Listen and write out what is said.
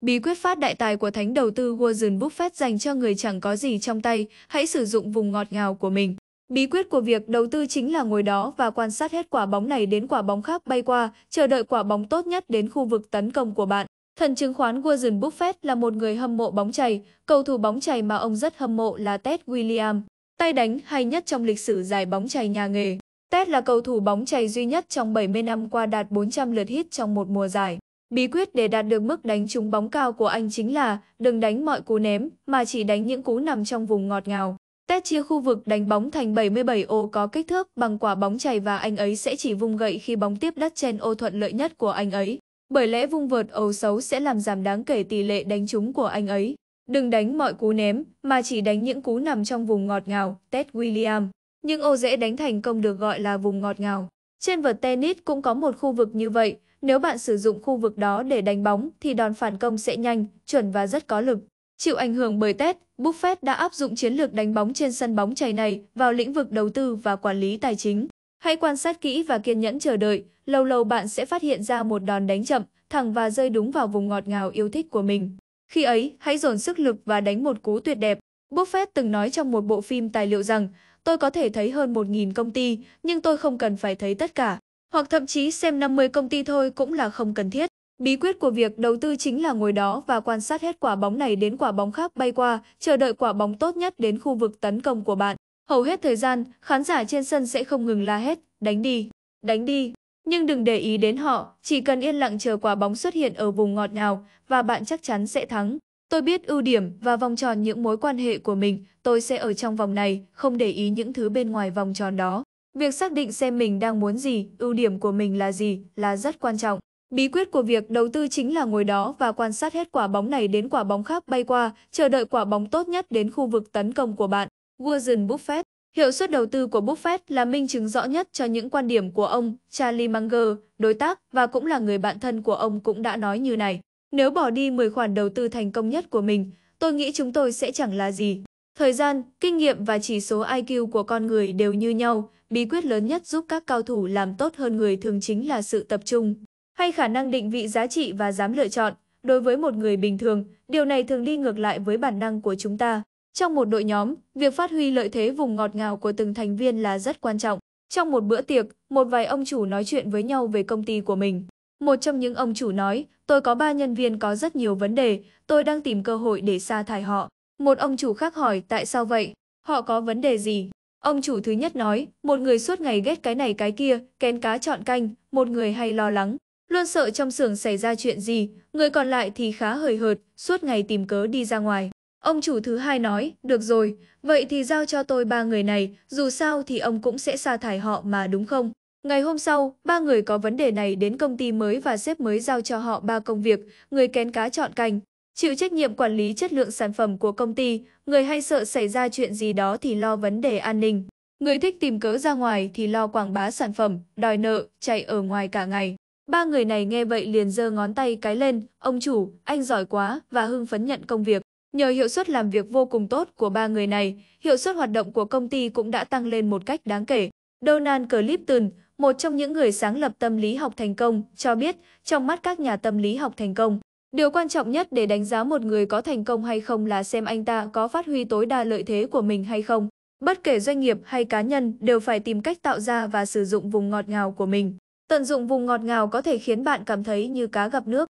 Bí quyết phát đại tài của thánh đầu tư Warren Buffett dành cho người chẳng có gì trong tay, hãy sử dụng vùng ngọt ngào của mình. Bí quyết của việc đầu tư chính là ngồi đó và quan sát hết quả bóng này đến quả bóng khác bay qua, chờ đợi quả bóng tốt nhất đến khu vực tấn công của bạn. Thần chứng khoán Warren Buffett là một người hâm mộ bóng chày, cầu thủ bóng chày mà ông rất hâm mộ là Ted Williams, tay đánh hay nhất trong lịch sử giải bóng chày nhà nghề. Ted là cầu thủ bóng chày duy nhất trong 70 năm qua đạt 400 lượt hit trong một mùa giải. Bí quyết để đạt được mức đánh trúng bóng cao của anh chính là đừng đánh mọi cú ném mà chỉ đánh những cú nằm trong vùng ngọt ngào. Test chia khu vực đánh bóng thành 77 ô có kích thước bằng quả bóng chày và anh ấy sẽ chỉ vung gậy khi bóng tiếp đất trên ô thuận lợi nhất của anh ấy. Bởi lẽ vung vượt ô xấu sẽ làm giảm đáng kể tỷ lệ đánh trúng của anh ấy. Đừng đánh mọi cú ném, mà chỉ đánh những cú nằm trong vùng ngọt ngào, Ted William. Những ô dễ đánh thành công được gọi là vùng ngọt ngào. Trên vợt tennis cũng có một khu vực như vậy, nếu bạn sử dụng khu vực đó để đánh bóng thì đòn phản công sẽ nhanh, chuẩn và rất có lực. Chịu ảnh hưởng bởi Tết, Buffett đã áp dụng chiến lược đánh bóng trên sân bóng chày này vào lĩnh vực đầu tư và quản lý tài chính. Hãy quan sát kỹ và kiên nhẫn chờ đợi, lâu lâu bạn sẽ phát hiện ra một đòn đánh chậm, thẳng và rơi đúng vào vùng ngọt ngào yêu thích của mình. Khi ấy, hãy dồn sức lực và đánh một cú tuyệt đẹp. Buffett từng nói trong một bộ phim tài liệu rằng, tôi có thể thấy hơn 1.000 công ty, nhưng tôi không cần phải thấy tất cả. Hoặc thậm chí xem 50 công ty thôi cũng là không cần thiết. Bí quyết của việc đầu tư chính là ngồi đó và quan sát hết quả bóng này đến quả bóng khác bay qua, chờ đợi quả bóng tốt nhất đến khu vực tấn công của bạn. Hầu hết thời gian, khán giả trên sân sẽ không ngừng la hét, đánh đi, đánh đi. Nhưng đừng để ý đến họ, chỉ cần yên lặng chờ quả bóng xuất hiện ở vùng ngọt ngào và bạn chắc chắn sẽ thắng. Tôi biết ưu điểm và vòng tròn những mối quan hệ của mình, tôi sẽ ở trong vòng này, không để ý những thứ bên ngoài vòng tròn đó. Việc xác định xem mình đang muốn gì, ưu điểm của mình là gì là rất quan trọng. Bí quyết của việc đầu tư chính là ngồi đó và quan sát hết quả bóng này đến quả bóng khác bay qua, chờ đợi quả bóng tốt nhất đến khu vực tấn công của bạn. Warren Buffett Hiệu suất đầu tư của Buffett là minh chứng rõ nhất cho những quan điểm của ông, Charlie Munger, đối tác và cũng là người bạn thân của ông cũng đã nói như này. Nếu bỏ đi 10 khoản đầu tư thành công nhất của mình, tôi nghĩ chúng tôi sẽ chẳng là gì. Thời gian, kinh nghiệm và chỉ số IQ của con người đều như nhau, bí quyết lớn nhất giúp các cao thủ làm tốt hơn người thường chính là sự tập trung, hay khả năng định vị giá trị và dám lựa chọn. Đối với một người bình thường, điều này thường đi ngược lại với bản năng của chúng ta. Trong một đội nhóm, việc phát huy lợi thế vùng ngọt ngào của từng thành viên là rất quan trọng. Trong một bữa tiệc, một vài ông chủ nói chuyện với nhau về công ty của mình. Một trong những ông chủ nói, tôi có ba nhân viên có rất nhiều vấn đề, tôi đang tìm cơ hội để sa thải họ. Một ông chủ khác hỏi tại sao vậy, họ có vấn đề gì? Ông chủ thứ nhất nói, một người suốt ngày ghét cái này cái kia, kén cá chọn canh, một người hay lo lắng, luôn sợ trong xưởng xảy ra chuyện gì, người còn lại thì khá hời hợt, suốt ngày tìm cớ đi ra ngoài. Ông chủ thứ hai nói, được rồi, vậy thì giao cho tôi ba người này, dù sao thì ông cũng sẽ sa thải họ mà đúng không? Ngày hôm sau, ba người có vấn đề này đến công ty mới và sếp mới giao cho họ ba công việc, người kén cá chọn canh chịu trách nhiệm quản lý chất lượng sản phẩm của công ty, người hay sợ xảy ra chuyện gì đó thì lo vấn đề an ninh. Người thích tìm cớ ra ngoài thì lo quảng bá sản phẩm, đòi nợ, chạy ở ngoài cả ngày. Ba người này nghe vậy liền giơ ngón tay cái lên, ông chủ, anh giỏi quá và hưng phấn nhận công việc. Nhờ hiệu suất làm việc vô cùng tốt của ba người này, hiệu suất hoạt động của công ty cũng đã tăng lên một cách đáng kể. Donald Clifton, một trong những người sáng lập tâm lý học thành công, cho biết trong mắt các nhà tâm lý học thành công, Điều quan trọng nhất để đánh giá một người có thành công hay không là xem anh ta có phát huy tối đa lợi thế của mình hay không. Bất kể doanh nghiệp hay cá nhân đều phải tìm cách tạo ra và sử dụng vùng ngọt ngào của mình. Tận dụng vùng ngọt ngào có thể khiến bạn cảm thấy như cá gặp nước.